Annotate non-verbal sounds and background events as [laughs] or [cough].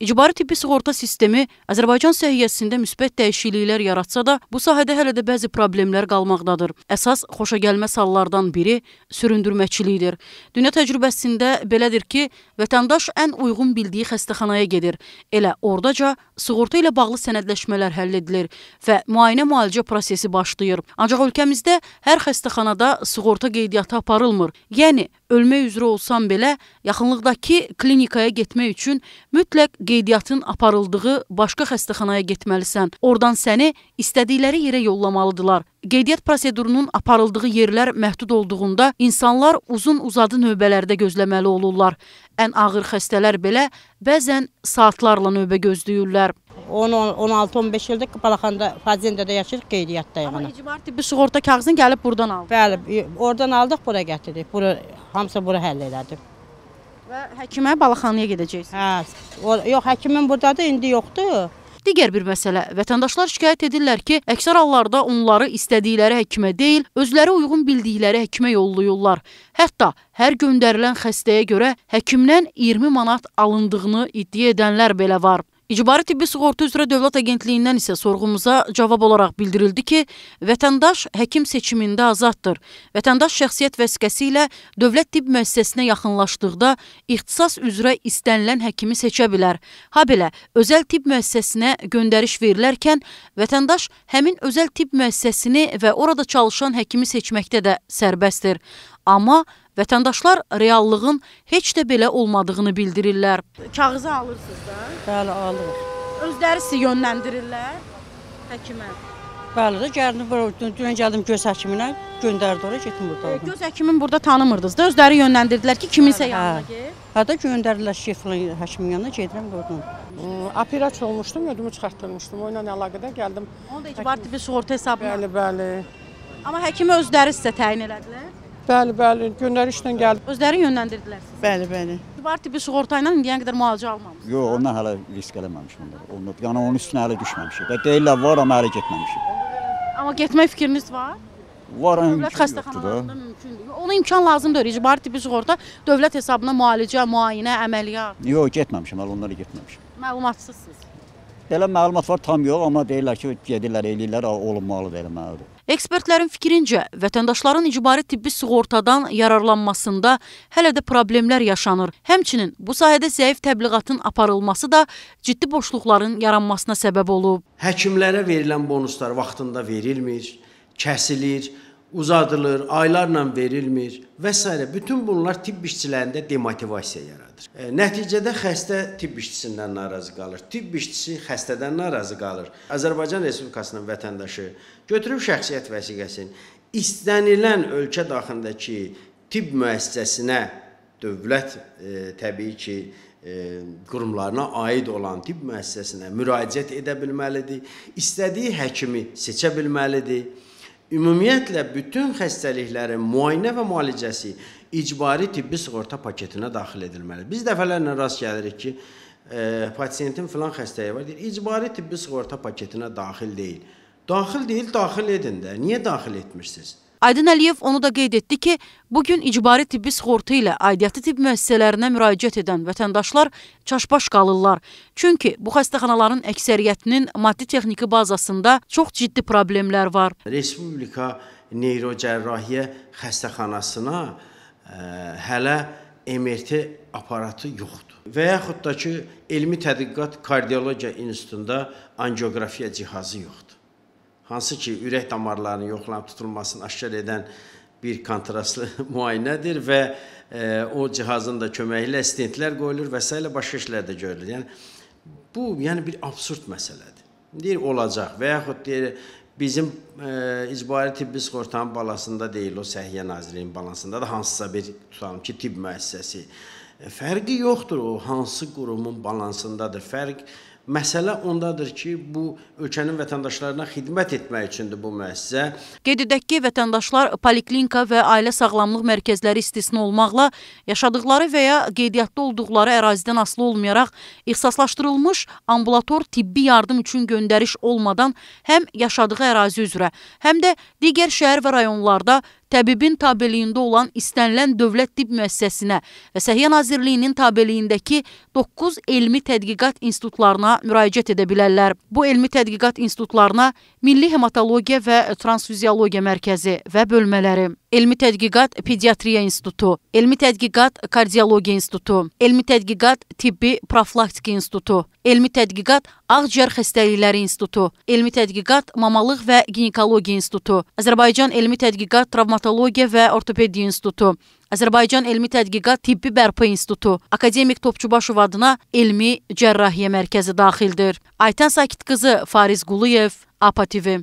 İcbari tibbi sığorta sistemi Azərbaycan səhiyyəsində müsbət dəyişikliklər yaratsa da, bu sahədə hələ də bəzi problemlər qalmaqdadır. Əsas xoşagəlməz hallardan biri süründürməçilikdir. Dünya təcrübəsində belədir ki, vətəndaş ən uyğun bildiyi xəstəxanaya gedir. Elə ordaca sığorta ilə bağlı sənədləşmələr həll edilir və müayinə-müalicə prosesi başlayır. Ancaq ölkəmizdə hər xəstəxanada sığorta qeydiyyatı aparılmır. Yəni ölmək üzrə olsam belə yaxınlıqdakı klinikaya getmək üçün mütləq qeydiyyatın aparıldığı başqa xəstəxanaya getməlisən. Oradan səni istədikləri yerə yollamalıdılar. Qeydiyyat prosedurunun aparıldığı yerlər məhdud olduğunda insanlar uzun-uzadı növbələrdə gözləməli olurlar. Ən ağır xəstələr belə bəzən saatlarla növbə gözləyirlər. 16-15 ildir Balaxanda fazendədə yaşayırıq qeydiyyatda yəni. Amma icbari tibbi sığorta kağızını gəlib buradan aldıq. Bəli, oradan aldıq, bura gətirdik. Bura hamısı bura həll elədi. Və həkimə Balaxanıya gedəcəksiniz. Hə. O, yox, həkimin burdadır, indi yoxdur. Digər bir məsələ, vətəndaşlar şikayət edirlər ki, əksər hallarda onları istədikləri həkimə deyil, özləri uyğun bildikləri həkimə yollayırlar. Hətta hər göndərilən xəstəyə görə həkimdən 20 manat alındığını iddia edənlər belə var. İcbari tibbi sığorta üzrə Dövlət Agentliyindən isə sorğumuza cavab olaraq bildirildi ki, vətəndaş həkim seçimində azaddır. Vətəndaş şəxsiyyət vəsiqəsi ilə dövlət tibb müəssisəsinə yaxınlaşdıqda ixtisas üzrə istənilən həkimi seçə bilər. Habelə özəl tibb müəssisəsinə göndəriş verilərkən vətəndaş həmin özəl tibb müəssisəsini və orada çalışan həkimi seçməkdə də sərbəstdir. Amma vətəndaşlar reallığın heç də belə olmadığını bildirirlər. Kağızı alırsınız da? Bəli, alır. Özləri sizi yönləndirirlər həkimə. Bəli, də gəldim bura, dünən gəldim göz həkiminə, göndərdi ora, getdim burada. E, göz həkimin burada tanımırdınız da, özləri yönləndirdilər ki, kiminsə hə, hə. yanına get. Hə, hə də göndərdilər ki, filan həkimin yanına gedirəm buradan. Operasiya olmuşdum, ödümü çıxartdırmışdım. O ilə əlaqədar gəldim. Onu da icbar tipi sığorta hesabına. Bəli, bəli. Amma həkimi özləri sizə təyin elədilər? Bəli, bəli, göndərişlə gəldi. Özləri yönləndirdilər sizi. Bəli, bəli. Var tibbi sığorta ilə indiyən qədər müalicə almamısınız? Yox, ondan hələ risk eləməmişəm. Olmur. Yəni onun üstünə hələ düşməmişəm. Və deyirlər var, amma hələ getməmişəm. Amma getmək fikriniz var? Var, dövlət xəstəxanalarında mümkündür. Ona imkan lazımdır. İcbari tibbi sığorta dövlət hesabına müalicə, müayinə, əməliyyat. Yox, getməmişəm. Hələ onlara getməmişəm. Məlumatsızsınız. Belə məlumat var tam yox, amma deyirlər ki, gedirlər, eləyirlər, olunmalıdır, eləməlidir. Ekspertlərin fikrincə, vətəndaşların icbari tibbi sığortadan yararlanmasında hələ də problemlər yaşanır. Həmçinin bu sahədə zəif təbliğatın aparılması da ciddi boşluqların yaranmasına səbəb olub. Həkimlərə verilən bonuslar vaxtında verilmir, kəsilir, uzadılır, aylarla verilmir və s. Bütün bunlar tibb işçilərində demotivasiya yaradır. E, nəticədə xəstə tibb işçisindən narazı qalır. Tibb işçisi xəstədən narazı qalır. Azərbaycan Respublikasının vətəndaşı götürüb şəxsiyyət vəsiqəsini istənilən ölkə daxilindəki tibb müəssisəsinə dövlət e, təbii ki, e, qurumlarına aid olan tibb müəssisəsinə müraciət edə bilməlidir. İstədiyi həkimi seçə bilməlidir ümumiyyətlə bütün xəstəliklərin müayinə və müalicəsi icbari tibbi sığorta paketinə daxil edilməlidir. Biz dəfələrlə rast gəlirik ki, e, pasiyentin filan xəstəliyi var, deyir, icbari tibbi sığorta paketinə daxil deyil. Daxil deyil, daxil edin də. Niyə daxil etmirsiniz? Aydın Əliyev onu da qeyd etdi ki, bugün icbari tibbi sığorta ilə aidiyyəti tibb müəssisələrinə müraciət edən vətəndaşlar çaşbaş qalırlar. Çünki bu xəstəxanaların əksəriyyətinin maddi-texniki bazasında çox ciddi problemlər var. Respublika neyrocərrahiyyə xəstəxanasına ə, e, hələ MRT aparatı yoxdur. Və yaxud da ki, Elmi Tədqiqat Kardiologiya İnstitutunda angiografiya cihazı yoxdur hansı ki, ürək damarlarının yoxlanıb tutulmasını aşkar edən bir kontrastlı [laughs] müayinədir və e, o cihazın da köməyi ilə stentlər qoyulur və s. başqa işlər də görülür. Yəni bu yəni bir absurd məsələdir. Deyir olacaq və yaxud deyir bizim e, icbari tibbi sığortanın balasında deyil, o Səhiyyə Nazirliyinin balansında da hansısa bir tutalım ki, tibb müəssisəsi. E, fərqi yoxdur o hansı qurumun balansındadır. Fərq e, Məsələ ondadır ki, bu ölkənin vətəndaşlarına xidmət etmək üçündür bu müəssisə. Qeyd edək ki, vətəndaşlar poliklinika və ailə sağlamlıq mərkəzləri istisna olmaqla yaşadıqları və ya qeydiyyatda olduqları ərazidən asılı olmayaraq ixtisaslaşdırılmış ambulator tibbi yardım üçün göndəriş olmadan həm yaşadığı ərazi üzrə, həm də digər şəhər və rayonlarda təbibin tabeliyində olan istənilən dövlət tibb müəssisəsinə və Səhiyyə Nazirliyinin tabeliyindəki 9 elmi tədqiqat institutlarına müraciət edə bilərlər. Bu elmi tədqiqat institutlarına Milli Hematologiya və Transfüziologiya Mərkəzi və bölmələri Elmi Tədqiqat Pediatriya İnstitutu, Elmi Tədqiqat Kardiologiya İnstitutu, Elmi Tədqiqat Tibbi Profilaktika İnstitutu, Elmi Tədqiqat Ağciyər Xəstəlikləri İnstitutu, Elmi Tədqiqat Mamalıq və Ginekologiya İnstitutu, Azərbaycan Elmi Tədqiqat Travmatologiya və Ortopediya İnstitutu, Azərbaycan Elmi Tədqiqat Tibbi Bərpa İnstitutu, Akademik Topçubaşov adına Elmi Cərrahiyyə Mərkəzi daxildir. Aytən Sakit qızı Fariz Quluyev, APA TV.